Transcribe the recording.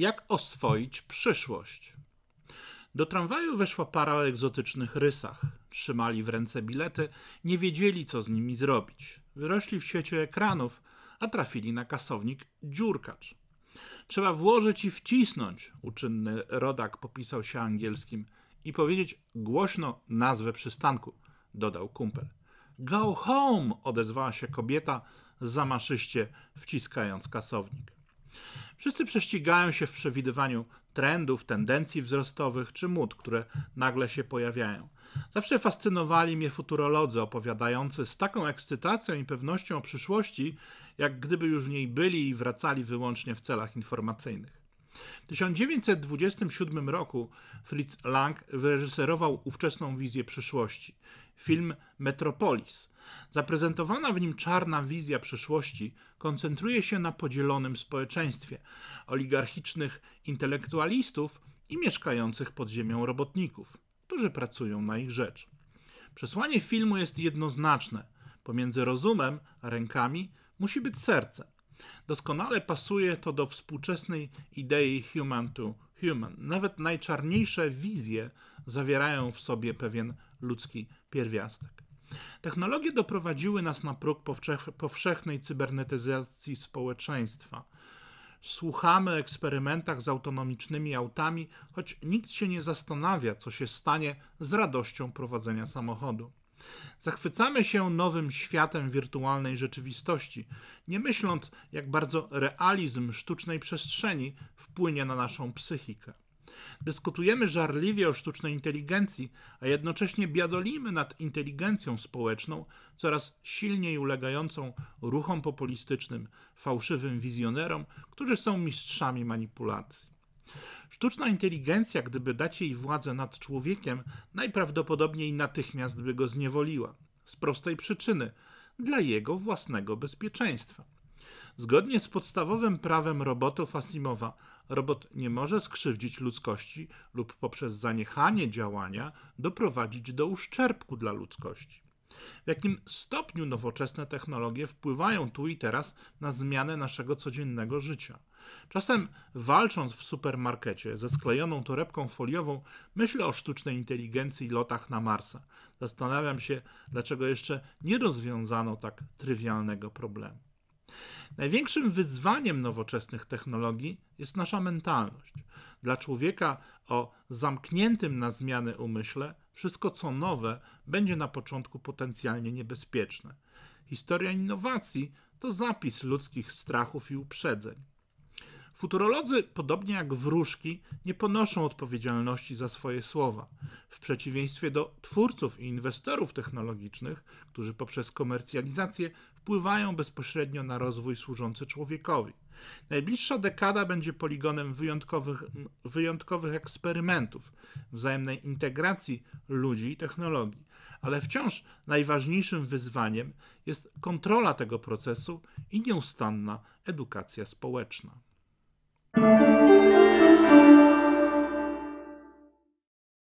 jak oswoić przyszłość. Do tramwaju weszła para o egzotycznych rysach. Trzymali w ręce bilety, nie wiedzieli, co z nimi zrobić. Wyrośli w świecie ekranów, a trafili na kasownik dziurkacz. Trzeba włożyć i wcisnąć, uczynny rodak popisał się angielskim, i powiedzieć głośno nazwę przystanku, dodał kumpel. Go home! odezwała się kobieta, zamaszyście wciskając kasownik. Wszyscy prześcigają się w przewidywaniu trendów, tendencji wzrostowych czy mód, które nagle się pojawiają. Zawsze fascynowali mnie futurolodzy opowiadający z taką ekscytacją i pewnością o przyszłości, jak gdyby już w niej byli i wracali wyłącznie w celach informacyjnych. W 1927 roku Fritz Lang wyreżyserował ówczesną wizję przyszłości, film Metropolis. Zaprezentowana w nim czarna wizja przyszłości koncentruje się na podzielonym społeczeństwie oligarchicznych intelektualistów i mieszkających pod ziemią robotników, którzy pracują na ich rzecz. Przesłanie filmu jest jednoznaczne. Pomiędzy rozumem a rękami musi być serce. Doskonale pasuje to do współczesnej idei human to human. Nawet najczarniejsze wizje zawierają w sobie pewien ludzki pierwiastek. Technologie doprowadziły nas na próg powszechnej cybernetyzacji społeczeństwa. Słuchamy o eksperymentach z autonomicznymi autami, choć nikt się nie zastanawia, co się stanie z radością prowadzenia samochodu. Zachwycamy się nowym światem wirtualnej rzeczywistości, nie myśląc, jak bardzo realizm sztucznej przestrzeni wpłynie na naszą psychikę. Dyskutujemy żarliwie o sztucznej inteligencji, a jednocześnie biadolimy nad inteligencją społeczną, coraz silniej ulegającą ruchom populistycznym, fałszywym wizjonerom, którzy są mistrzami manipulacji. Sztuczna inteligencja, gdyby dać jej władzę nad człowiekiem, najprawdopodobniej natychmiast by go zniewoliła. Z prostej przyczyny dla jego własnego bezpieczeństwa. Zgodnie z podstawowym prawem robotów Asimowa, robot nie może skrzywdzić ludzkości lub poprzez zaniechanie działania doprowadzić do uszczerbku dla ludzkości. W jakim stopniu nowoczesne technologie wpływają tu i teraz na zmianę naszego codziennego życia? Czasem walcząc w supermarkecie ze sklejoną torebką foliową, myślę o sztucznej inteligencji i lotach na Marsa. Zastanawiam się, dlaczego jeszcze nie rozwiązano tak trywialnego problemu. Największym wyzwaniem nowoczesnych technologii jest nasza mentalność. Dla człowieka o zamkniętym na zmiany umyśle wszystko, co nowe, będzie na początku potencjalnie niebezpieczne. Historia innowacji to zapis ludzkich strachów i uprzedzeń. Futurolodzy, podobnie jak wróżki, nie ponoszą odpowiedzialności za swoje słowa, w przeciwieństwie do twórców i inwestorów technologicznych, którzy poprzez komercjalizację wpływają bezpośrednio na rozwój służący człowiekowi. Najbliższa dekada będzie poligonem wyjątkowych, wyjątkowych eksperymentów, wzajemnej integracji ludzi i technologii, ale wciąż najważniejszym wyzwaniem jest kontrola tego procesu i nieustanna edukacja społeczna. Música